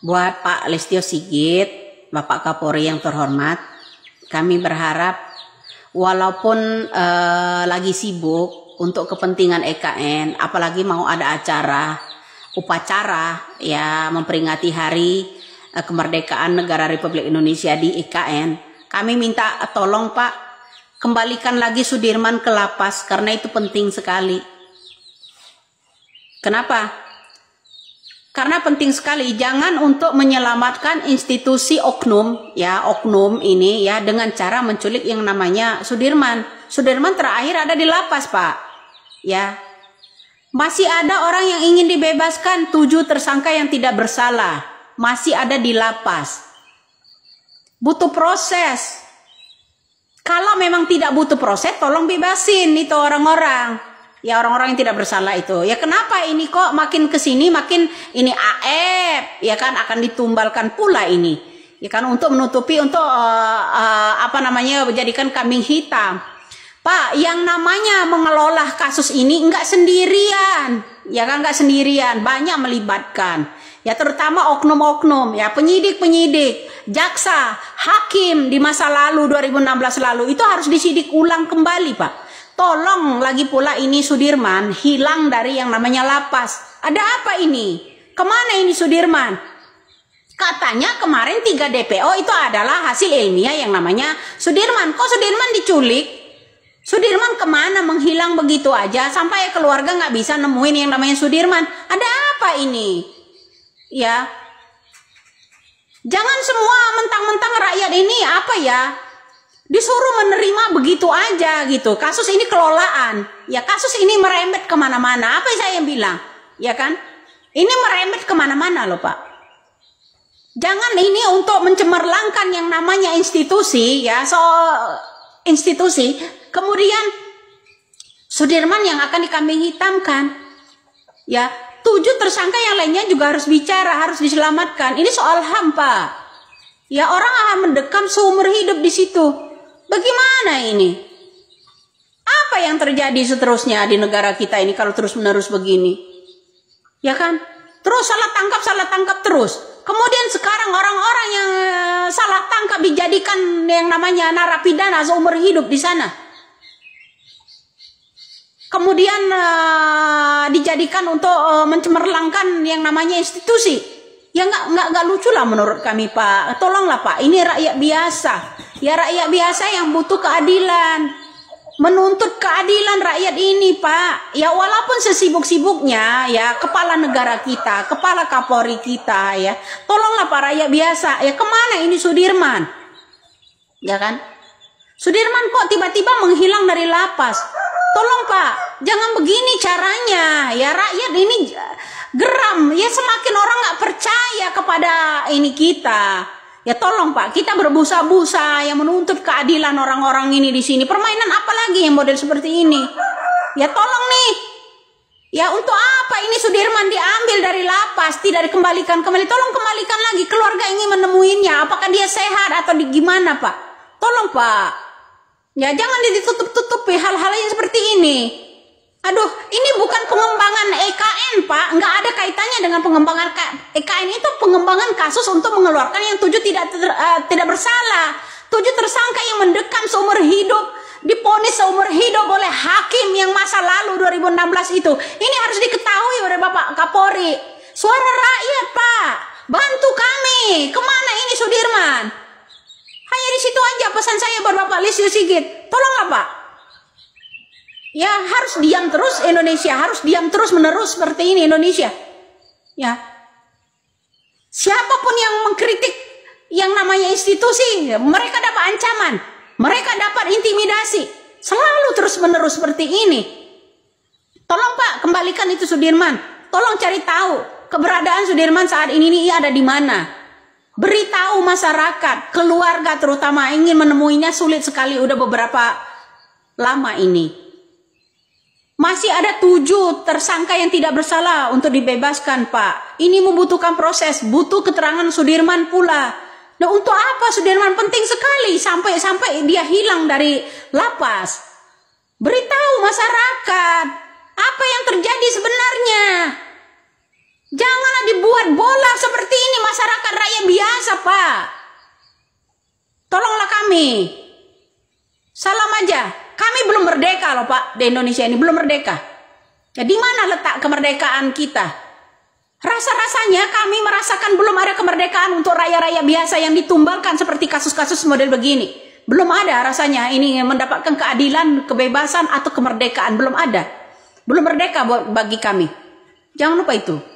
Buat Pak Listio Sigit, Bapak Kapolri yang terhormat, kami berharap walaupun eh, lagi sibuk untuk kepentingan EKN, apalagi mau ada acara upacara ya memperingati hari eh, kemerdekaan negara Republik Indonesia di EKN. Kami minta tolong Pak kembalikan lagi Sudirman ke lapas karena itu penting sekali. Kenapa? Karena penting sekali jangan untuk menyelamatkan institusi oknum ya oknum ini ya dengan cara menculik yang namanya Sudirman. Sudirman terakhir ada di lapas pak ya masih ada orang yang ingin dibebaskan tujuh tersangka yang tidak bersalah masih ada di lapas butuh proses kalau memang tidak butuh proses tolong bebasin itu orang-orang ya orang-orang yang tidak bersalah itu. Ya kenapa ini kok makin kesini makin ini AF ya kan akan ditumbalkan pula ini. Ya kan untuk menutupi untuk uh, uh, apa namanya menjadikan kambing hitam. Pak, yang namanya mengelola kasus ini enggak sendirian. Ya kan enggak sendirian, banyak melibatkan. Ya terutama oknum-oknum, ya penyidik-penyidik, jaksa, hakim di masa lalu 2016 lalu itu harus disidik ulang kembali, Pak. Tolong lagi pula ini Sudirman hilang dari yang namanya lapas. Ada apa ini? Kemana ini Sudirman? Katanya kemarin tiga DPO itu adalah hasil ilmiah yang namanya Sudirman. Kok Sudirman diculik? Sudirman kemana menghilang begitu aja sampai keluarga nggak bisa nemuin yang namanya Sudirman. Ada apa ini? Ya, Jangan semua mentang-mentang rakyat ini apa ya Disuruh menerima begitu aja gitu. Kasus ini kelolaan. Ya kasus ini merembet kemana-mana. Apa yang saya bilang? Ya kan? Ini merembet kemana-mana loh Pak. Jangan ini untuk mencemerlangkan yang namanya institusi ya. So institusi. Kemudian Sudirman yang akan dikambing hitamkan. Ya, tujuh tersangka yang lainnya juga harus bicara, harus diselamatkan. Ini soal hampa. Ya orang akan mendekam seumur hidup di situ. Bagaimana ini? Apa yang terjadi seterusnya di negara kita ini kalau terus-menerus begini? Ya kan? Terus salah tangkap, salah tangkap terus. Kemudian sekarang orang-orang yang eh, salah tangkap dijadikan yang namanya narapidana seumur hidup di sana. Kemudian uh, dijadikan untuk uh, mencemerlangkan yang namanya institusi. Ya nggak nggak nggak lucu lah menurut kami Pak. Tolonglah Pak, ini rakyat biasa. Ya rakyat biasa yang butuh keadilan. Menuntut keadilan rakyat ini, Pak. Ya walaupun sesibuk-sibuknya ya kepala negara kita, kepala Kapolri kita ya. Tolonglah para rakyat biasa. Ya kemana ini Sudirman? Ya kan? Sudirman kok tiba-tiba menghilang dari lapas? Tolong Pak, jangan begini caranya. Ya rakyat ini eh, geram, ya semakin orang nggak percaya kepada ini kita. Ya tolong Pak, kita berbusa-busa yang menuntut keadilan orang-orang ini di sini. Permainan apa lagi yang model seperti ini? Ya tolong nih. Ya untuk apa ini Sudirman diambil dari lapas, tidak dikembalikan kembali. Tolong kembalikan lagi, keluarga ingin menemuinya. Apakah dia sehat atau di gimana Pak? Tolong Pak. Ya jangan ditutup-tutupi hal-hal yang seperti ini. Aduh, ini bukan pengembangan EKN, Pak. Nggak ada kaitannya dengan pengembangan EKN itu pengembangan kasus untuk mengeluarkan yang tujuh tidak ter, uh, tidak bersalah. Tujuh tersangka yang mendekam seumur hidup, diponis seumur hidup oleh hakim yang masa lalu 2016 itu. Ini harus diketahui oleh Bapak Kapolri. Suara rakyat, Pak. Bantu kami. Kemana ini Sudirman? Hanya di situ aja pesan saya buat Bapak Lisio Sigit. Tolonglah, Pak. Ya harus diam terus Indonesia, harus diam terus menerus seperti ini Indonesia. Ya. Siapapun yang mengkritik yang namanya institusi, mereka dapat ancaman, mereka dapat intimidasi. Selalu terus menerus seperti ini. Tolong Pak, kembalikan itu Sudirman. Tolong cari tahu keberadaan Sudirman saat ini ini ada di mana. Beritahu masyarakat, keluarga terutama ingin menemuinya sulit sekali udah beberapa lama ini. Masih ada tujuh tersangka yang tidak bersalah untuk dibebaskan, Pak. Ini membutuhkan proses, butuh keterangan Sudirman pula. Nah, untuk apa Sudirman penting sekali sampai-sampai dia hilang dari lapas? Beritahu masyarakat apa yang terjadi sebenarnya. Janganlah dibuat bola seperti ini masyarakat rakyat biasa, Pak. Tolonglah kami. Salam aja. Kami belum merdeka loh Pak di Indonesia ini belum merdeka. Ya, di mana letak kemerdekaan kita? Rasa-rasanya kami merasakan belum ada kemerdekaan untuk raya-raya biasa yang ditumbalkan seperti kasus-kasus model begini. Belum ada rasanya ini mendapatkan keadilan, kebebasan atau kemerdekaan belum ada. Belum merdeka bagi kami. Jangan lupa itu.